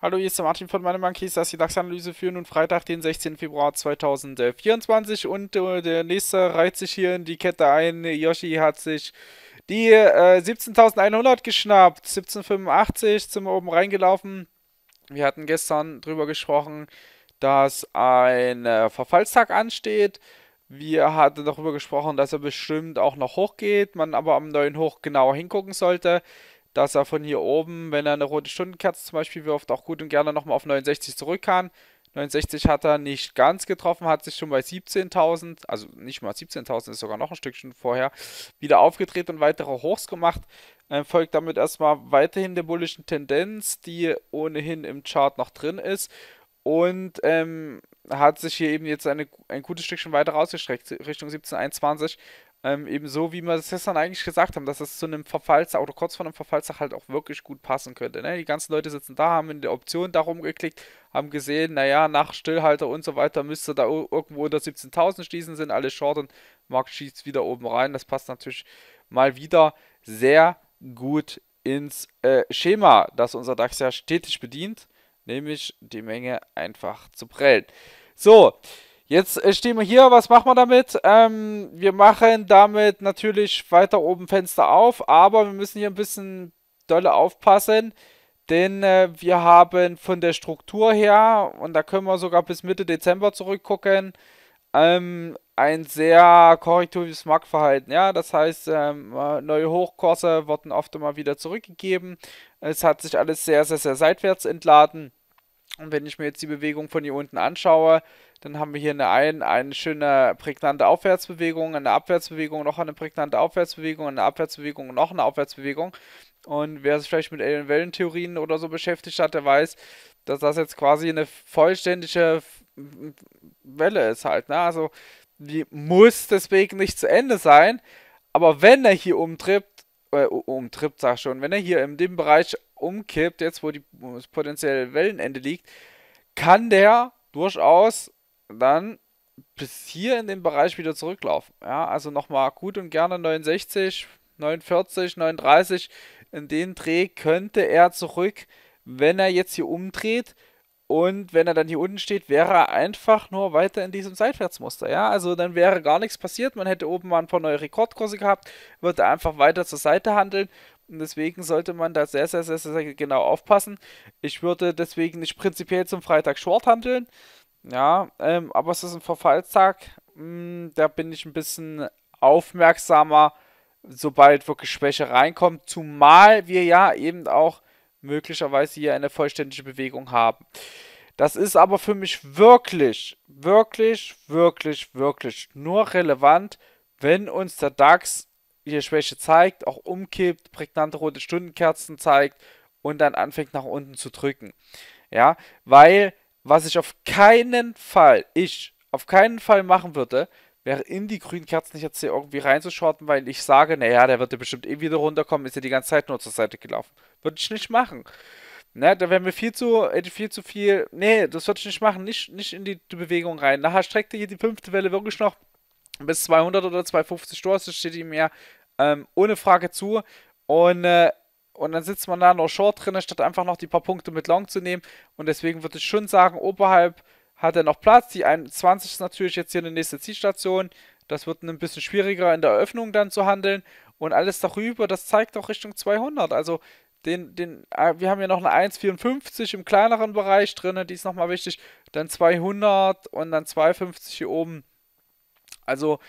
Hallo, hier ist der Martin von Meine Monkeys, das ist die DAX-Analyse für nun Freitag, den 16. Februar 2024 und äh, der nächste reiht sich hier in die Kette ein. Yoshi hat sich die äh, 17.100 geschnappt, 17,85 sind wir oben reingelaufen. Wir hatten gestern drüber gesprochen, dass ein äh, Verfallstag ansteht. Wir hatten darüber gesprochen, dass er bestimmt auch noch hochgeht, man aber am neuen Hoch genauer hingucken sollte, dass er von hier oben, wenn er eine rote Stundenkerze zum Beispiel wirft, auch gut und gerne nochmal auf 69 zurück kann. 69 hat er nicht ganz getroffen, hat sich schon bei 17.000, also nicht mal 17.000, ist sogar noch ein Stückchen vorher, wieder aufgedreht und weitere Hochs gemacht. Ähm, folgt damit erstmal weiterhin der bullischen Tendenz, die ohnehin im Chart noch drin ist. Und ähm, hat sich hier eben jetzt eine, ein gutes Stückchen weiter rausgestreckt, Richtung 1721. Ähm, eben so, wie wir es gestern eigentlich gesagt haben, dass es zu einem Verfallstag oder kurz vor einem Verfallstag halt auch wirklich gut passen könnte. Ne? Die ganzen Leute sitzen da, haben in der Option da rumgeklickt, haben gesehen, naja, nach Stillhalter und so weiter müsste da irgendwo unter 17.000 schließen, sind alle short und Markt schießt wieder oben rein. Das passt natürlich mal wieder sehr gut ins äh, Schema, das unser DAX ja stetig bedient, nämlich die Menge einfach zu prellen. So, jetzt äh, stehen wir hier. Was machen wir damit? Ähm, wir machen damit natürlich weiter oben Fenster auf, aber wir müssen hier ein bisschen dolle aufpassen, denn äh, wir haben von der Struktur her, und da können wir sogar bis Mitte Dezember zurückgucken, ähm, ein sehr korrektives Marktverhalten. Ja, das heißt, ähm, neue Hochkurse wurden oft immer wieder zurückgegeben. Es hat sich alles sehr, sehr, sehr seitwärts entladen. Und wenn ich mir jetzt die Bewegung von hier unten anschaue, dann haben wir hier eine, ein, eine schöne prägnante Aufwärtsbewegung, eine Abwärtsbewegung, noch eine prägnante Aufwärtsbewegung, eine Abwärtsbewegung, noch eine Aufwärtsbewegung. Und wer sich vielleicht mit Wellentheorien oder so beschäftigt hat, der weiß, dass das jetzt quasi eine vollständige Welle ist halt. Ne? Also die muss deswegen nicht zu Ende sein. Aber wenn er hier umtrippt, äh, umtrippt, sag schon, wenn er hier in dem Bereich umkippt, jetzt wo die, wo das potenzielle Wellenende liegt, kann der durchaus dann bis hier in den Bereich wieder zurücklaufen. Ja, also nochmal gut und gerne 69, 49, 39. In den Dreh könnte er zurück, wenn er jetzt hier umdreht und wenn er dann hier unten steht, wäre er einfach nur weiter in diesem Seitwärtsmuster. Ja, also dann wäre gar nichts passiert. Man hätte oben mal ein paar neue Rekordkurse gehabt, würde einfach weiter zur Seite handeln. Und deswegen sollte man da sehr, sehr, sehr, sehr genau aufpassen. Ich würde deswegen nicht prinzipiell zum Freitag Short handeln. Ja, ähm, aber es ist ein Verfallstag. Mh, hm, da bin ich ein bisschen aufmerksamer, sobald wirklich Schwäche reinkommt. Zumal wir ja eben auch möglicherweise hier eine vollständige Bewegung haben. Das ist aber für mich wirklich, wirklich, wirklich, wirklich nur relevant, wenn uns der DAX hier Schwäche zeigt, auch umkippt, prägnante rote Stundenkerzen zeigt und dann anfängt nach unten zu drücken. Ja, weil was ich auf keinen Fall, ich auf keinen Fall machen würde, wäre in die grünen Kerzen nicht jetzt hier irgendwie reinzuschorten, weil ich sage, naja, der wird ja bestimmt eh wieder runterkommen, ist ja die ganze Zeit nur zur Seite gelaufen. Würde ich nicht machen. Ne, da wären wir viel zu, äh, viel zu viel. Nee, das würde ich nicht machen. Nicht, nicht in die, die Bewegung rein. Nachher streckt er hier die fünfte Welle wirklich noch bis 200 oder 250 Stores. Das steht ihm ja ähm, ohne Frage zu. Und, äh, und dann sitzt man da noch Short drin, statt einfach noch die paar Punkte mit Long zu nehmen. Und deswegen würde ich schon sagen, oberhalb hat er noch Platz. Die 21 ist natürlich jetzt hier eine nächste Zielstation. Das wird ein bisschen schwieriger in der Eröffnung dann zu handeln. Und alles darüber, das zeigt auch Richtung 200. Also den, den, äh, wir haben ja noch eine 1,54 im kleineren Bereich drin, die ist nochmal wichtig. Dann 200 und dann 250 hier oben. Also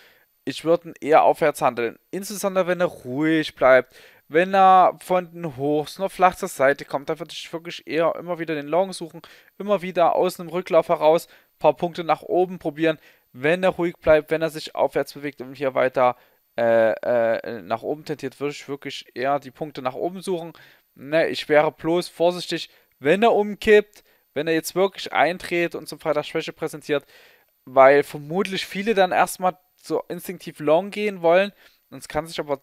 ich würde eher aufwärts handeln. Insbesondere wenn er ruhig bleibt. Wenn er von den Hochs nur flach zur Seite kommt, dann würde ich wirklich eher immer wieder den Long suchen, immer wieder aus einem Rücklauf heraus ein paar Punkte nach oben probieren, wenn er ruhig bleibt, wenn er sich aufwärts bewegt und hier weiter äh, äh, nach oben tendiert, würde ich wirklich eher die Punkte nach oben suchen. Ne, ich wäre bloß vorsichtig, wenn er umkippt, wenn er jetzt wirklich eintritt und zum Freitag Schwäche präsentiert, weil vermutlich viele dann erstmal so instinktiv long gehen wollen. Und es kann sich aber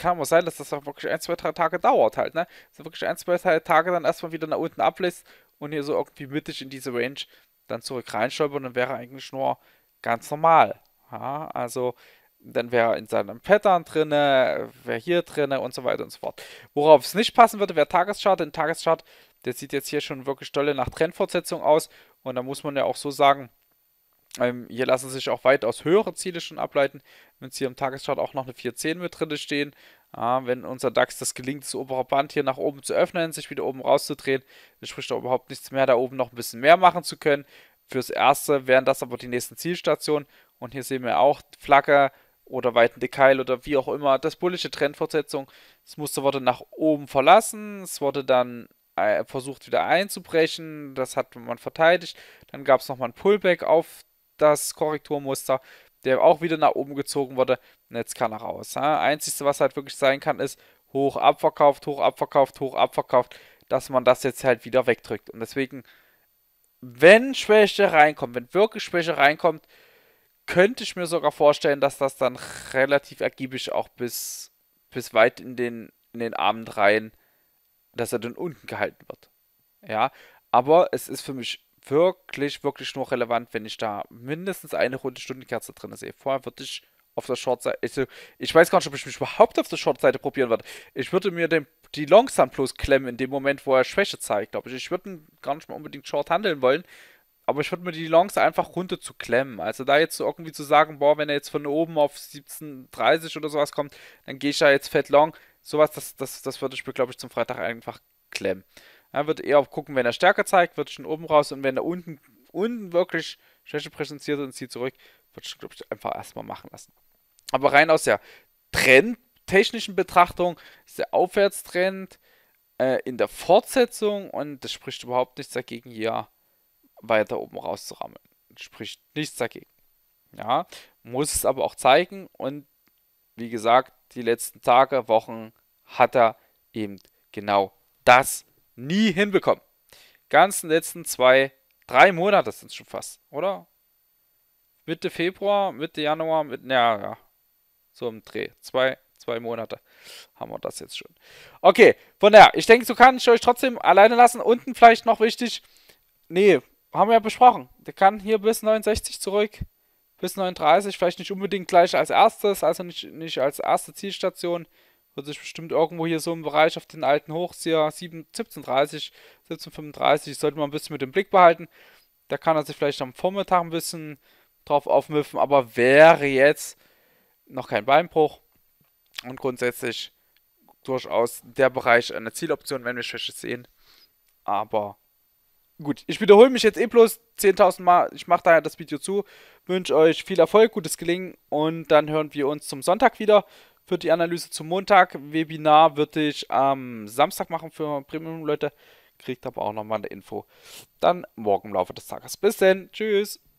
kann aber sein, dass das auch wirklich ein, zwei, drei Tage dauert halt, ne? Also wirklich ein, zwei, drei Tage dann erstmal wieder nach unten ablässt und hier so irgendwie mittig in diese Range dann zurück reinstolpern, dann wäre eigentlich nur ganz normal. Ja, also dann wäre in seinem Pattern drinne, wäre hier drinne und so weiter und so fort. Worauf es nicht passen würde, wäre Tageschart. Denn Tageschart, der sieht jetzt hier schon wirklich dolle nach Trendfortsetzung aus. Und da muss man ja auch so sagen, ähm, hier lassen sich auch weitaus höhere Ziele schon ableiten. Wenn es hier im Tageschart auch noch eine 410 mit drin stehen, äh, wenn unser DAX das gelingt, das obere Band hier nach oben zu öffnen, sich wieder oben rauszudrehen, spricht da überhaupt nichts mehr, da oben noch ein bisschen mehr machen zu können. Fürs Erste wären das aber die nächsten Zielstationen. Und hier sehen wir auch Flagge oder weitende Keil oder wie auch immer. Das bullische Trendfortsetzung. Das Muster wurde nach oben verlassen. Es wurde dann äh, versucht wieder einzubrechen. Das hat man verteidigt. Dann gab es nochmal ein Pullback auf das Korrekturmuster, der auch wieder nach oben gezogen wurde. Und jetzt kann er raus. Ja? Einzigste, was halt wirklich sein kann, ist hoch abverkauft, hoch abverkauft, hoch abverkauft, dass man das jetzt halt wieder wegdrückt. Und deswegen, wenn Schwäche reinkommt, wenn wirklich Schwäche reinkommt, könnte ich mir sogar vorstellen, dass das dann relativ ergiebig auch bis, bis weit in den, in den Abend rein, dass er dann unten gehalten wird. Ja, aber es ist für mich wirklich, wirklich nur relevant, wenn ich da mindestens eine runde Stundenkerze drin sehe. Vorher würde ich auf der Shortseite. seite also, ich weiß gar nicht, ob ich mich überhaupt auf der Shortseite probieren würde. Ich würde mir den, die Longs dann bloß klemmen in dem Moment, wo er Schwäche zeigt, glaube ich. Ich würde gar nicht mal unbedingt Short handeln wollen, aber ich würde mir die Longs einfach runter zu klemmen. Also da jetzt so irgendwie zu sagen, boah, wenn er jetzt von oben auf 17,30 oder sowas kommt, dann gehe ich ja jetzt fett long. Sowas, das, das, das würde ich mir, glaube ich, zum Freitag einfach klemmen. Er wird eher gucken, wenn er stärker zeigt, wird schon oben raus und wenn er unten, unten wirklich Schwäche präsentiert und zieht zurück, wird schon, glaube ich, einfach erstmal machen lassen. Aber rein aus der trendtechnischen Betrachtung ist der Aufwärtstrend äh, in der Fortsetzung und das spricht überhaupt nichts dagegen, hier weiter oben rauszurammeln. Spricht nichts dagegen. Ja, muss es aber auch zeigen und wie gesagt, die letzten Tage, Wochen hat er eben genau das nie hinbekommen. Ganzen letzten zwei, drei Monate sind es schon fast, oder? Mitte Februar, Mitte Januar, Mitte, ja, ja, so im Dreh. Zwei, zwei Monate haben wir das jetzt schon. Okay, von daher, ich denke, so kann ich euch trotzdem alleine lassen. Unten vielleicht noch wichtig, nee, haben wir ja besprochen. Der kann hier bis 69 zurück, bis 39, vielleicht nicht unbedingt gleich als erstes, also nicht, nicht als erste Zielstation, wird sich bestimmt irgendwo hier so im Bereich auf den alten Hochzieher 7, 1730, 1735, sollte man ein bisschen mit dem Blick behalten. Da kann er sich vielleicht am Vormittag ein bisschen drauf aufmüffen, aber wäre jetzt noch kein Beinbruch und grundsätzlich durchaus der Bereich eine Zieloption, wenn wir Schwäche sehen. Aber gut, ich wiederhole mich jetzt eh bloß 10.000 Mal. Ich mache daher das Video zu. Wünsche euch viel Erfolg, gutes Gelingen und dann hören wir uns zum Sonntag wieder für die Analyse zum Montag. Webinar würde ich am Samstag machen für Premium-Leute. Kriegt aber auch nochmal eine Info. Dann morgen im Laufe des Tages. Bis denn. Tschüss.